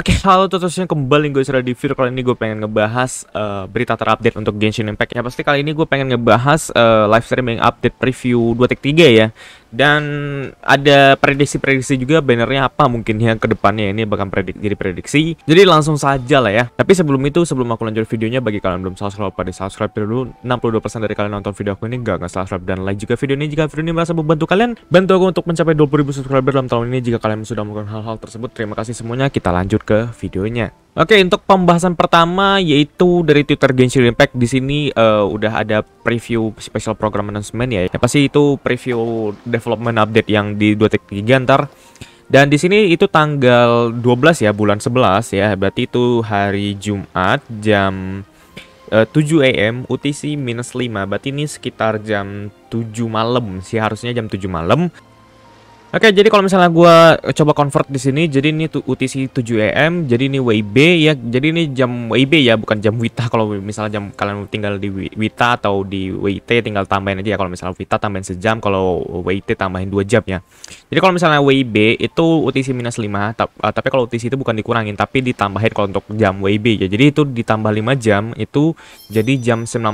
Oke, okay, halo semuanya kembali gue sudah di video kali ini gue pengen ngebahas uh, berita terupdate untuk Genshin Impact. Ya pasti kali ini gue pengen ngebahas uh, live streaming update preview 2.3 ya. Dan ada prediksi-prediksi juga bannernya apa mungkin yang kedepannya ini bakal predik jadi prediksi. Jadi langsung saja lah ya. Tapi sebelum itu, sebelum aku lanjut videonya, bagi kalian belum subscribe, pada subscribe dulu. 62% dari kalian nonton video aku ini gak nggak subscribe dan like juga video ini. Jika video ini merasa membantu kalian, bantu aku untuk mencapai 20.000 subscriber dalam tahun ini. Jika kalian sudah melakukan hal-hal tersebut, terima kasih semuanya. Kita lanjut ke videonya. Oke, untuk pembahasan pertama yaitu dari Twitter Genshin Impact di sini uh, udah ada preview special program announcement ya. ya pasti itu preview development update yang di 2.3 ntar. Dan di sini itu tanggal 12 ya bulan 11 ya. Berarti itu hari Jumat jam eh, uh, 7 AM UTC minus 5. Berarti ini sekitar jam 7 malam sih harusnya jam 7 malam. Oke, jadi kalau misalnya gua coba convert di sini, jadi ini UTC 7 AM, jadi ini WIB ya. Jadi ini jam WIB ya, bukan jam WITA kalau misalnya jam kalian tinggal di WITA atau di WIT tinggal tambahin aja ya. Kalau misalnya WITA tambahin sejam, kalau WIT tambahin dua jam ya. Jadi kalau misalnya WIB itu UTC minus 5, eh, tapi kalau UTC itu bukan dikurangin tapi ditambahin kalau untuk jam WIB ya. Jadi itu ditambah 5 jam itu jadi jam 19.00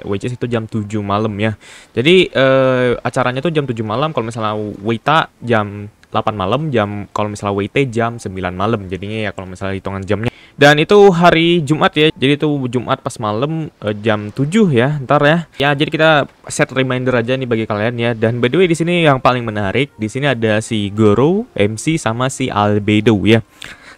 ya, which is itu jam 7 malam ya. Jadi eh, acaranya tuh jam 7 malam kalau misalnya Wita jam 8 malam jam kalau misalnya WIT jam 9 malam jadinya ya kalau misalnya hitungan jamnya dan itu hari Jumat ya jadi itu Jumat pas malam uh, jam 7 ya ntar ya ya jadi kita set reminder aja nih bagi kalian ya dan by the way di sini yang paling menarik di sini ada si Goro MC sama si Albedo ya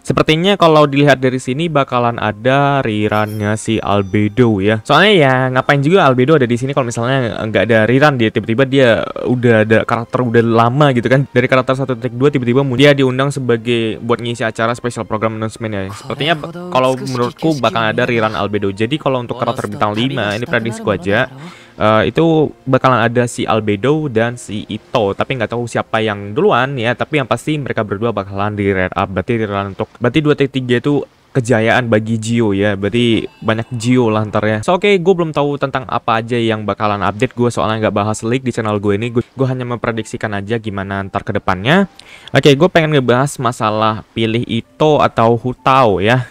Sepertinya kalau dilihat dari sini bakalan ada rerunnya si Albedo ya. Soalnya ya ngapain juga Albedo ada di sini kalau misalnya nggak ada rerun dia tiba-tiba dia udah ada karakter udah lama gitu kan. Dari karakter satu dua tiba-tiba dia diundang sebagai buat ngisi acara special program announcement ya. Sepertinya oh, kalau menurutku bakal ada ya. rerun Albedo. Jadi kalau untuk karakter bintang 5 ini prediksi aja uh, itu bakalan ada si Albedo dan si Ito tapi nggak tahu siapa yang duluan ya tapi yang pasti mereka berdua bakalan di red up berarti di untuk berarti Tiga itu kejayaan bagi Gio ya berarti banyak Gio lah ntar ya so oke okay, gue belum tahu tentang apa aja yang bakalan update gue soalnya nggak bahas leak di channel gue ini gue, gue hanya memprediksikan aja gimana ntar kedepannya oke okay, gue pengen ngebahas masalah pilih Ito atau Hutao ya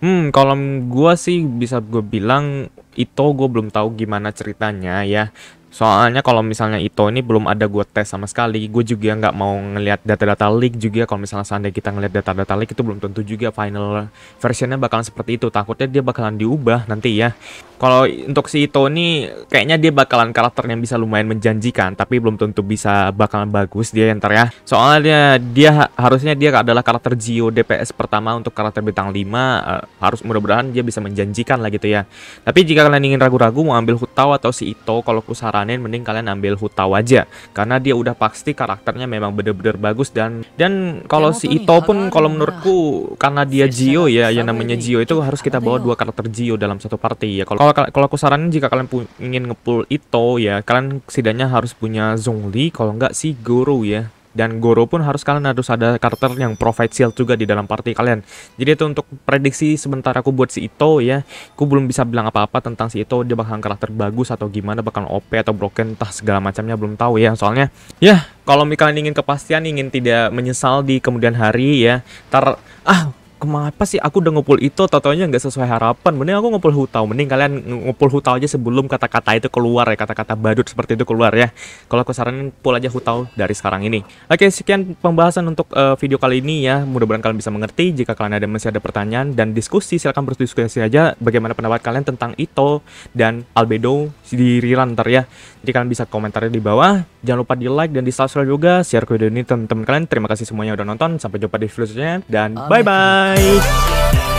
Hmm, kalau gue sih bisa gue bilang Ito gue belum tahu gimana ceritanya ya. Soalnya kalau misalnya Ito ini belum ada gue tes sama sekali, gue juga nggak mau ngelihat data-data leak juga. Kalau misalnya seandainya kita ngelihat data-data leak itu belum tentu juga final versionnya bakalan seperti itu. Takutnya dia bakalan diubah nanti ya. Kalau untuk si Ito nih kayaknya dia bakalan karakter yang bisa lumayan menjanjikan tapi belum tentu bisa bakalan bagus dia ntar ya. Soalnya dia, dia harusnya dia adalah karakter Gio DPS pertama untuk karakter bintang 5 uh, eh, harus mudah-mudahan dia bisa menjanjikan lah gitu ya. Tapi jika kalian ingin ragu-ragu mau ambil Hutao atau si Ito kalau aku saranin mending kalian ambil Hutao aja karena dia udah pasti karakternya memang bener-bener bagus dan dan kalau si Ito pun kalau menurutku karena dia Gio ya yang namanya Gio itu harus kita bawa ya? dua karakter Gio dalam satu party ya kalau kalau kalau aku saranin jika kalian ingin ngepul itu ya, kalian setidaknya harus punya Zhongli kalau nggak si Goro ya. Dan Goro pun harus kalian harus ada karakter yang provide shield juga di dalam party kalian. Jadi itu untuk prediksi sebentar aku buat si Ito ya. Aku belum bisa bilang apa-apa tentang si Ito. Dia bakalan karakter bagus atau gimana, bakal OP atau broken, entah segala macamnya belum tahu ya. Soalnya ya kalau kalian ingin kepastian, ingin tidak menyesal di kemudian hari ya. Tar ah kenapa sih aku udah ngumpul itu totalnya nggak sesuai harapan mending aku ngumpul hutau mending kalian ngumpul hutau aja sebelum kata-kata itu keluar ya kata-kata badut seperti itu keluar ya kalau aku saranin pull aja hutau dari sekarang ini oke sekian pembahasan untuk uh, video kali ini ya mudah-mudahan kalian bisa mengerti jika kalian ada masih ada pertanyaan dan diskusi silahkan berdiskusi aja bagaimana pendapat kalian tentang itu dan albedo di Riran ntar ya jadi kalian bisa komentar di bawah jangan lupa di like dan di subscribe juga share video ini teman-teman kalian terima kasih semuanya udah nonton sampai jumpa di video selanjutnya dan bye bye night.